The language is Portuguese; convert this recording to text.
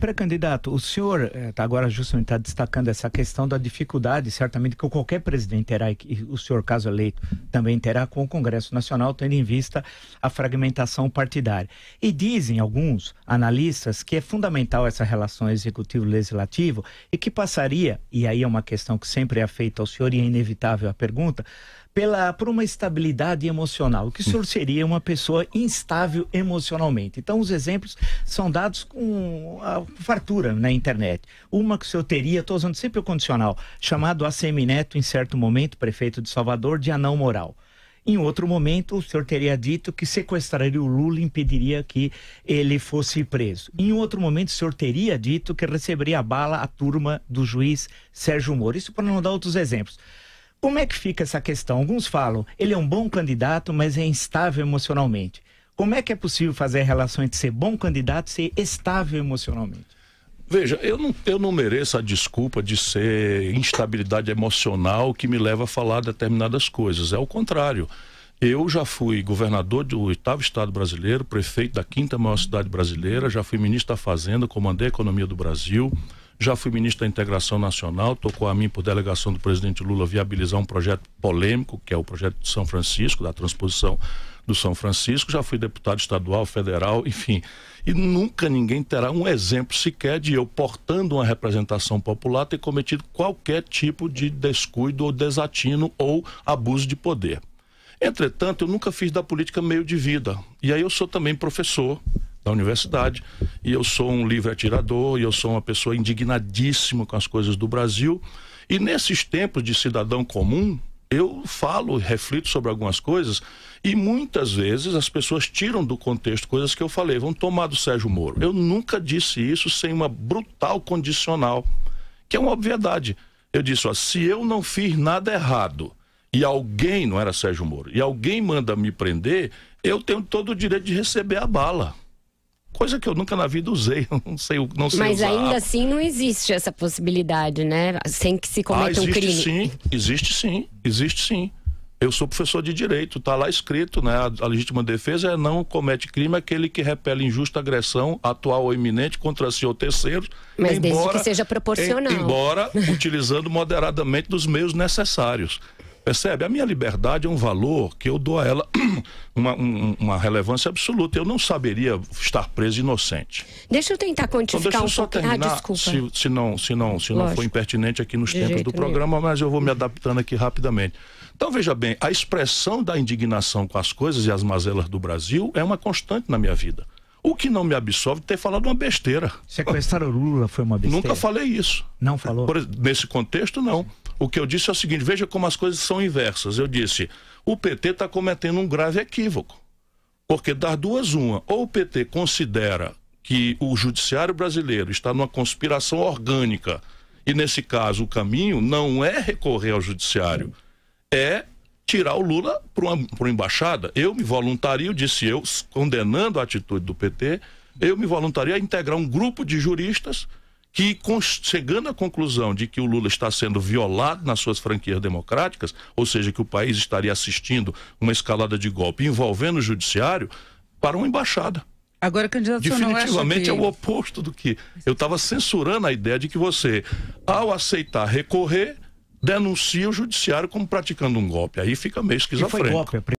Pré-candidato, o senhor está eh, agora justamente tá destacando essa questão da dificuldade, certamente, que qualquer presidente terá, e o senhor, caso eleito, também terá com o Congresso Nacional, tendo em vista a fragmentação partidária. E dizem alguns analistas que é fundamental essa relação executivo-legislativo e que passaria, e aí é uma questão que sempre é feita ao senhor e é inevitável a pergunta, pela, por uma estabilidade emocional, que o senhor seria uma pessoa instável emocionalmente. Então, os exemplos são dados com ah, fartura na internet. Uma que o senhor teria, estou usando sempre o condicional, chamado ACM Neto, em certo momento, prefeito de Salvador, de anão moral. Em outro momento, o senhor teria dito que sequestraria o Lula e impediria que ele fosse preso. Em outro momento, o senhor teria dito que receberia a bala a turma do juiz Sérgio Moro. Isso para não dar outros exemplos. Como é que fica essa questão? Alguns falam, ele é um bom candidato, mas é instável emocionalmente. Como é que é possível fazer a relação entre ser bom candidato e ser estável emocionalmente? Veja, eu não, eu não mereço a desculpa de ser instabilidade emocional que me leva a falar determinadas coisas. É o contrário. Eu já fui governador do oitavo estado brasileiro, prefeito da quinta maior cidade brasileira, já fui ministro da Fazenda, comandei a economia do Brasil, já fui ministro da Integração Nacional, tocou a mim por delegação do presidente Lula viabilizar um projeto polêmico, que é o projeto de São Francisco, da transposição do São Francisco, já fui deputado estadual, federal, enfim. E nunca ninguém terá um exemplo sequer de eu, portando uma representação popular, ter cometido qualquer tipo de descuido ou desatino ou abuso de poder. Entretanto, eu nunca fiz da política meio de vida. E aí eu sou também professor da universidade, e eu sou um livre atirador, e eu sou uma pessoa indignadíssima com as coisas do Brasil. E nesses tempos de cidadão comum, eu falo, reflito sobre algumas coisas e muitas vezes as pessoas tiram do contexto coisas que eu falei. Vão tomar do Sérgio Moro. Eu nunca disse isso sem uma brutal condicional, que é uma obviedade. Eu disse, ó, se eu não fiz nada errado e alguém, não era Sérgio Moro, e alguém manda me prender, eu tenho todo o direito de receber a bala coisa que eu nunca na vida usei, não sei, não sei Mas usar. ainda assim não existe essa possibilidade, né? Sem que se cometa ah, um crime. Sim, existe sim, existe sim. Eu sou professor de direito, está lá escrito, né? A, a, legítima defesa é não comete crime aquele que repele injusta agressão atual ou iminente contra si ou terceiro. Mas embora, desde que seja proporcional. Em, embora utilizando moderadamente dos meios necessários. Percebe? A minha liberdade é um valor que eu dou a ela uma, um, uma relevância absoluta. Eu não saberia estar preso inocente. Deixa eu tentar quantificar então, deixa eu só um ah, Terminar, ah, desculpa. Se, se não, se não, se não for impertinente aqui nos De tempos do programa, mas eu vou me adaptando aqui rapidamente. Então, veja bem, a expressão da indignação com as coisas e as mazelas do Brasil é uma constante na minha vida. O que não me absolve ter falado uma besteira. Sequestrar o Lula foi uma besteira? Nunca falei isso. Não falou? Por, nesse contexto, não. O que eu disse é o seguinte: veja como as coisas são inversas. Eu disse: o PT está cometendo um grave equívoco. Porque das duas, uma, ou o PT considera que o judiciário brasileiro está numa conspiração orgânica, e nesse caso o caminho não é recorrer ao judiciário, é tirar o Lula para uma, uma embaixada. Eu me voluntario, disse eu, condenando a atitude do PT, eu me voluntaria a integrar um grupo de juristas que, chegando à conclusão de que o Lula está sendo violado nas suas franquias democráticas, ou seja, que o país estaria assistindo uma escalada de golpe envolvendo o judiciário, para uma embaixada. Agora, candidato, Definitivamente é que... é o oposto do que. Eu estava censurando a ideia de que você, ao aceitar recorrer, denuncia o judiciário como praticando um golpe. Aí fica meio esquizofrênico. É